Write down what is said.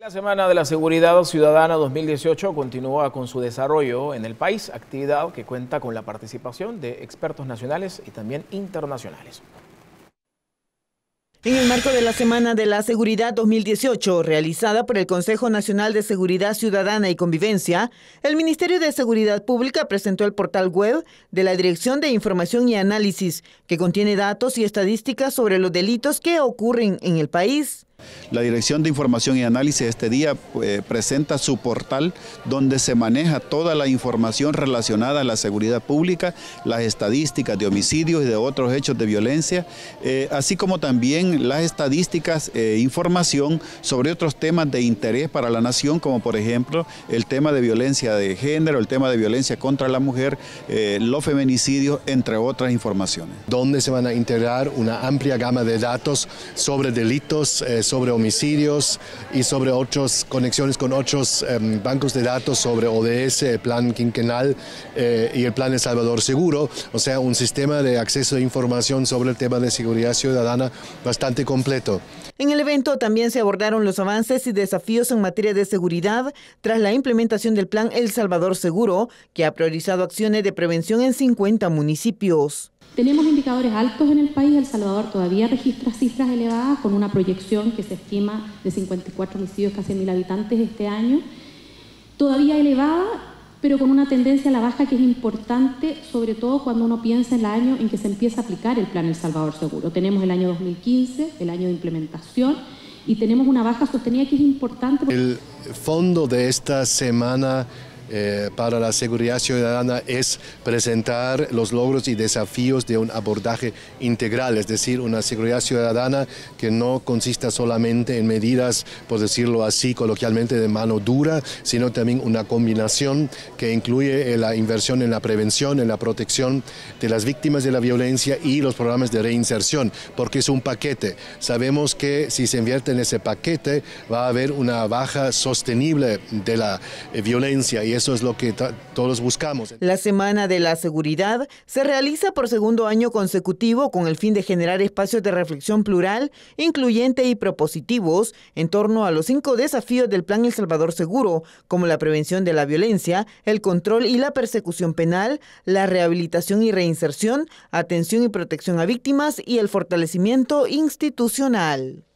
La Semana de la Seguridad Ciudadana 2018 continúa con su desarrollo en el país, actividad que cuenta con la participación de expertos nacionales y también internacionales. En el marco de la Semana de la Seguridad 2018, realizada por el Consejo Nacional de Seguridad Ciudadana y Convivencia, el Ministerio de Seguridad Pública presentó el portal web de la Dirección de Información y Análisis, que contiene datos y estadísticas sobre los delitos que ocurren en el país. La Dirección de Información y Análisis este día eh, presenta su portal donde se maneja toda la información relacionada a la seguridad pública, las estadísticas de homicidios y de otros hechos de violencia, eh, así como también las estadísticas e información sobre otros temas de interés para la nación, como por ejemplo el tema de violencia de género, el tema de violencia contra la mujer, los feminicidios, entre otras informaciones. Donde se van a integrar una amplia gama de datos sobre delitos, sobre homicidios y sobre otras conexiones con otros em, bancos de datos sobre ODS, el plan quinquenal eh, y el plan El Salvador Seguro, o sea, un sistema de acceso a información sobre el tema de seguridad ciudadana bastante completo. En el evento también se abordaron los avances y desafíos en materia de seguridad tras la implementación del plan El Salvador Seguro, que ha priorizado acciones de prevención en 50 municipios. Tenemos indicadores altos en el país, El Salvador todavía registra cifras elevadas con una proyección que se estima de 54 homicidios casi mil habitantes este año, todavía elevada, pero con una tendencia a la baja que es importante, sobre todo cuando uno piensa en el año en que se empieza a aplicar el Plan El Salvador Seguro. Tenemos el año 2015, el año de implementación, y tenemos una baja sostenida que es importante. El fondo de esta semana eh, para la seguridad ciudadana es presentar los logros y desafíos de un abordaje integral, es decir, una seguridad ciudadana que no consista solamente en medidas, por decirlo así coloquialmente, de mano dura, sino también una combinación que incluye eh, la inversión en la prevención, en la protección de las víctimas de la violencia y los programas de reinserción, porque es un paquete. Sabemos que si se invierte en ese paquete va a haber una baja sostenible de la eh, violencia y eso es lo que todos buscamos. La Semana de la Seguridad se realiza por segundo año consecutivo con el fin de generar espacios de reflexión plural, incluyente y propositivos en torno a los cinco desafíos del Plan El Salvador Seguro, como la prevención de la violencia, el control y la persecución penal, la rehabilitación y reinserción, atención y protección a víctimas y el fortalecimiento institucional.